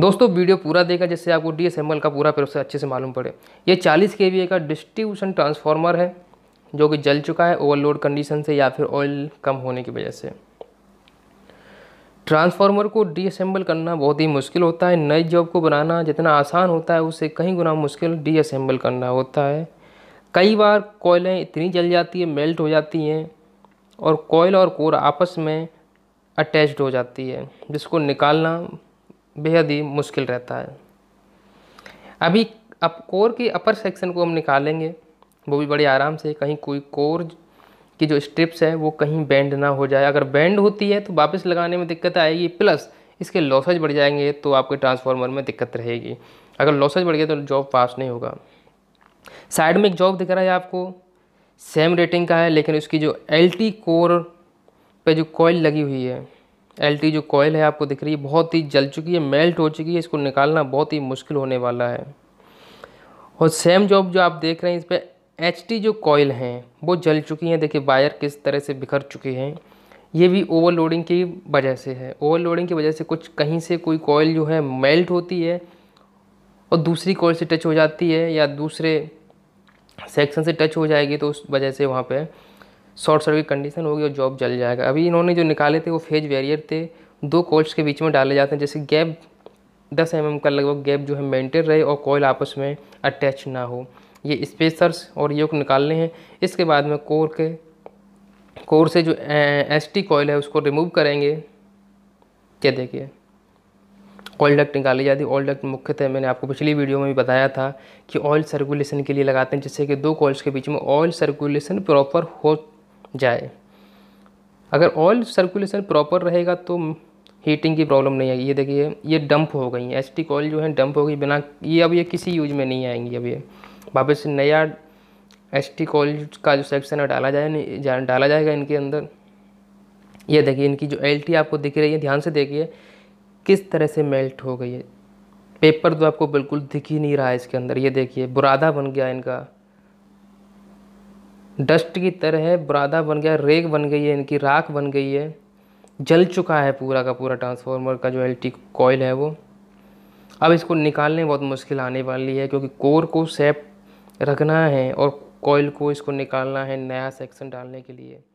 दोस्तों वीडियो पूरा देखा जिससे आपको डी का पूरा प्रोसेस अच्छे से मालूम पड़े ये चालीस के का डिस्ट्रीब्यूशन ट्रांसफार्मर है जो कि जल चुका है ओवरलोड कंडीशन से या फिर ऑयल कम होने की वजह से ट्रांसफार्मर को डीअसेंबल करना बहुत ही मुश्किल होता है नई जॉब को बनाना जितना आसान होता है उससे कहीं गुना मुश्किल डीअसेंबल करना होता है कई बार कोयलें इतनी जल जाती है मेल्ट हो जाती हैं और कोयल और कोर आपस में अटैच्ड हो जाती है जिसको निकालना बेहद ही मुश्किल रहता है अभी अब कोर की अपर सेक्शन को हम निकालेंगे वो भी बड़े आराम से कहीं कोई कोर की जो स्ट्रिप्स है वो कहीं बैंड ना हो जाए अगर बैंड होती है तो वापस लगाने में दिक्कत आएगी प्लस इसके लॉसेज बढ़ जाएंगे तो आपके ट्रांसफार्मर में दिक्कत रहेगी अगर लॉसेज बढ़ गया तो जॉब पास नहीं होगा साइड में एक जॉब दिख रहा है आपको सेम रेटिंग का है लेकिन उसकी जो एल कोर पे जो कॉयल लगी हुई है एल जो कॉयल है आपको दिख रही है बहुत ही जल चुकी है मेल्ट हो चुकी है इसको निकालना बहुत ही मुश्किल होने वाला है और सेम जॉब जो आप देख रहे हैं इस पर एच जो कोयल हैं वो जल चुकी हैं देखिए वायर किस तरह से बिखर चुके हैं ये भी ओवरलोडिंग की वजह से है ओवरलोडिंग की वजह से कुछ कहीं से कोई कोयल जो है मेल्ट होती है और दूसरी कोयल से टच हो जाती है या दूसरे सेक्शन से टच हो जाएगी तो उस वजह से वहाँ पर शॉर्ट सर्किट कंडीशन होगी और जॉब जल जाएगा अभी इन्होंने जो निकाले थे वो फेज वेरियर थे दो कोल्स के बीच में डाले जाते हैं जैसे गैप दस एम mm का लगभग गैप जो है मेंटेन रहे और कोयल आपस में अटैच ना हो ये स्पेसर्स और योग निकालने हैं इसके बाद में कोर के कोर से जो एस टी कोयल है उसको रिमूव करेंगे क्या देखिए ऑयल डक्ट निकाली जाती है ऑयल डक्ट मुख्यतः मैंने आपको पिछली वीडियो में भी बताया था कि ऑयल सर्कुलेशन के लिए लगाते हैं जिससे कि दो कोयल्स के बीच में ऑयल सर्कुलेशन प्रॉपर हो जाए अगर ऑयल सर्कुलेशन प्रॉपर रहेगा तो हीटिंग की प्रॉब्लम नहीं आएगी ये देखिए ये डंप हो गई है टी ऑयल जो है डंप हो गई बिना ये अब ये किसी यूज में नहीं आएंगी अब ये वापस नया टी कॉल का जो सेक्शन है डाला जाए जा, डाला जाएगा इनके अंदर ये देखिए इनकी जो एल आपको दिख रही है ध्यान से देखिए किस तरह से मेल्ट हो गई है पेपर तो आपको बिल्कुल दिख ही नहीं रहा है इसके अंदर ये देखिए बुरादा बन गया इनका डस्ट की तरह है बुरादा बन गया रेग बन गई है इनकी राख बन गई है जल चुका है पूरा का पूरा ट्रांसफार्मर का जो एल टी कोयल है वो अब इसको निकालने बहुत मुश्किल आने वाली है क्योंकि कोर को सेप रखना है और कॉयल को इसको निकालना है नया सेक्शन डालने के लिए